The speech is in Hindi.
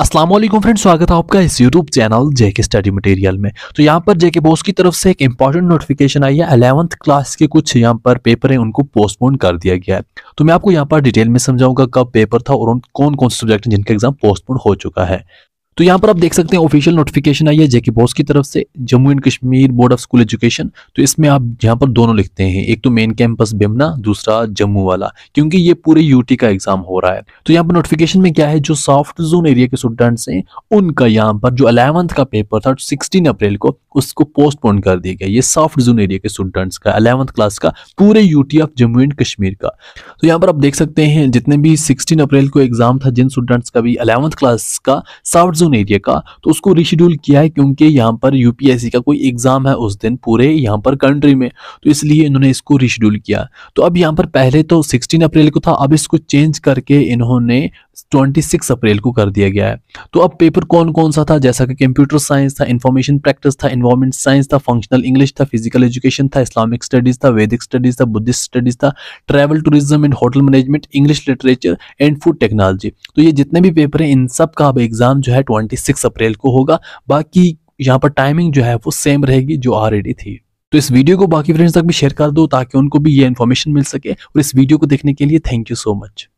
असलम फ्रेंड स्वागत है आपका इस YouTube channel JK study material में तो यहाँ पर जेके बोस की तरफ से एक इंपॉर्टेंट नोटिफिकेशन आई है अलेवंथ क्लास के कुछ यहाँ पर पेपर है उनको पोस्टपोन कर दिया गया है तो मैं आपको यहाँ पर डिटेल में समझाऊंगा कब पेपर था और उन कौन कौन से सब्जेक्ट जिनका एग्जाम पोस्टपोन हो चुका है तो यहाँ पर आप देख सकते हैं ऑफिशियल नोटिफिकेशन आई है जेके बोस की तरफ से Jammu and Kashmir board of school education तो इसमें आप यहाँ पर दोनों लिखते हैं एक तो मेन कैंपस बेमना दूसरा जम्मू वाला क्योंकि ये पूरे यूटी का एग्जाम हो रहा है तो यहाँ पर नोटिफिकेशन में क्या है जो सॉफ्ट जोन एरिया के स्टूडेंट्स हैं उनका यहाँ पर जो अलेवंथ का पेपर था सिक्सटीन अप्रैल को उसको पोस्टपोन कर दिया गया ये सॉफ्ट जोन एरिया के स्टूडेंट्स का अलेवंथ क्लास का पूरे UT of Jammu and Kashmir का तो यहाँ पर आप देख सकते हैं जितने भी सिक्सटीन अप्रैल को एग्जाम था जिन स्टूडेंट्स का भी अलेवंथ क्लास का सॉफ्ट जोन एरिया का तो उसको रिशेड्यूल किया है क्योंकि यहाँ पर यूपीएससी का कोई एग्जाम है उस दिन पूरे यहाँ पर कंट्री में तो इसलिए इन्होंने इसको रिशेड्यूल किया तो अब यहाँ पर पहले तो सिक्सटीन अप्रैल को था अब इसको चेंज करके इन्होंने 26 अप्रैल को कर दिया गया है तो अब पेपर कौन कौन सा था जैसा कि कंप्यूटर साइंस था इंफॉर्मेशन प्रैक्टिस था इन्वायरमेंट साइंस था फंक्शनल इंग्लिश था फिजिकल एजुकेशन था इस्लामिक स्टडीज था वैदिक स्टडीज था बुद्धिस्ट स्टडीज था travel tourism and hotel management English literature and food technology तो ये जितने भी पेपर हैं इन सब का अब एग्जाम जो है ट्वेंटी अप्रैल को होगा बाकी यहाँ पर टाइमिंग जो है वो सेम रहेगी जो ऑलरेडी थी तो इस वीडियो को बाकी फ्रेंड्स तक भी शेयर कर दो ताकि उनको भी ये इन्फॉर्मेशन मिल सके और इस वीडियो को देखने के लिए थैंक यू सो मच